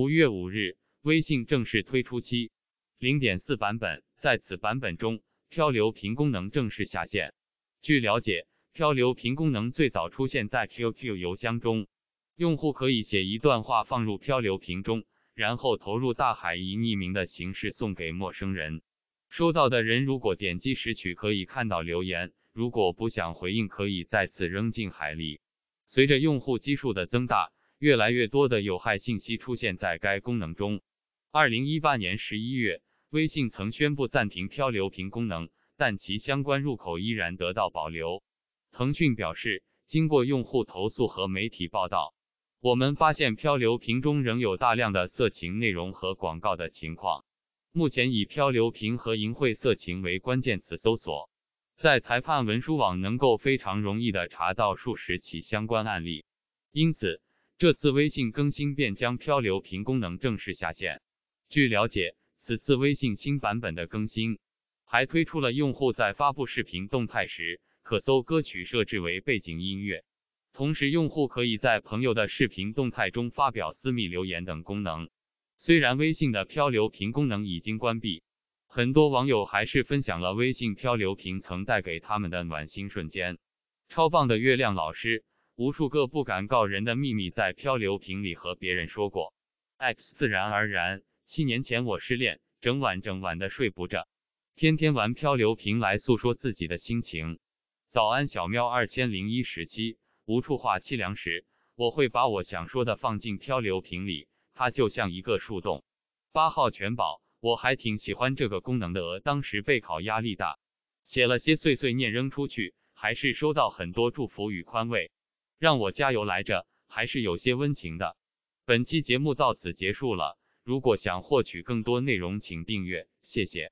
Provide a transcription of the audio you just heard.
五月五日，微信正式推出七零点四版本。在此版本中，漂流瓶功能正式下线。据了解，漂流瓶功能最早出现在 QQ 邮箱中，用户可以写一段话放入漂流瓶中，然后投入大海，以匿名的形式送给陌生人。收到的人如果点击拾取，可以看到留言；如果不想回应，可以再次扔进海里。随着用户基数的增大，越来越多的有害信息出现在该功能中。二零一八年十一月，微信曾宣布暂停漂流瓶功能，但其相关入口依然得到保留。腾讯表示，经过用户投诉和媒体报道，我们发现漂流瓶中仍有大量的色情内容和广告的情况。目前以漂流瓶和淫秽色情为关键词搜索，在裁判文书网能够非常容易地查到数十起相关案例，因此。这次微信更新便将漂流瓶功能正式下线。据了解，此次微信新版本的更新还推出了用户在发布视频动态时可搜歌曲设置为背景音乐，同时用户可以在朋友的视频动态中发表私密留言等功能。虽然微信的漂流瓶功能已经关闭，很多网友还是分享了微信漂流瓶曾带给他们的暖心瞬间。超棒的月亮老师。无数个不敢告人的秘密在漂流瓶里和别人说过。X 自然而然，七年前我失恋，整晚整晚的睡不着，天天玩漂流瓶来诉说自己的心情。早安，小喵，二千零一十七，无处话凄凉时，我会把我想说的放进漂流瓶里，它就像一个树洞。八号全宝，我还挺喜欢这个功能的。当时备考压力大，写了些碎碎念扔出去，还是收到很多祝福与宽慰。让我加油来着，还是有些温情的。本期节目到此结束了。如果想获取更多内容，请订阅，谢谢。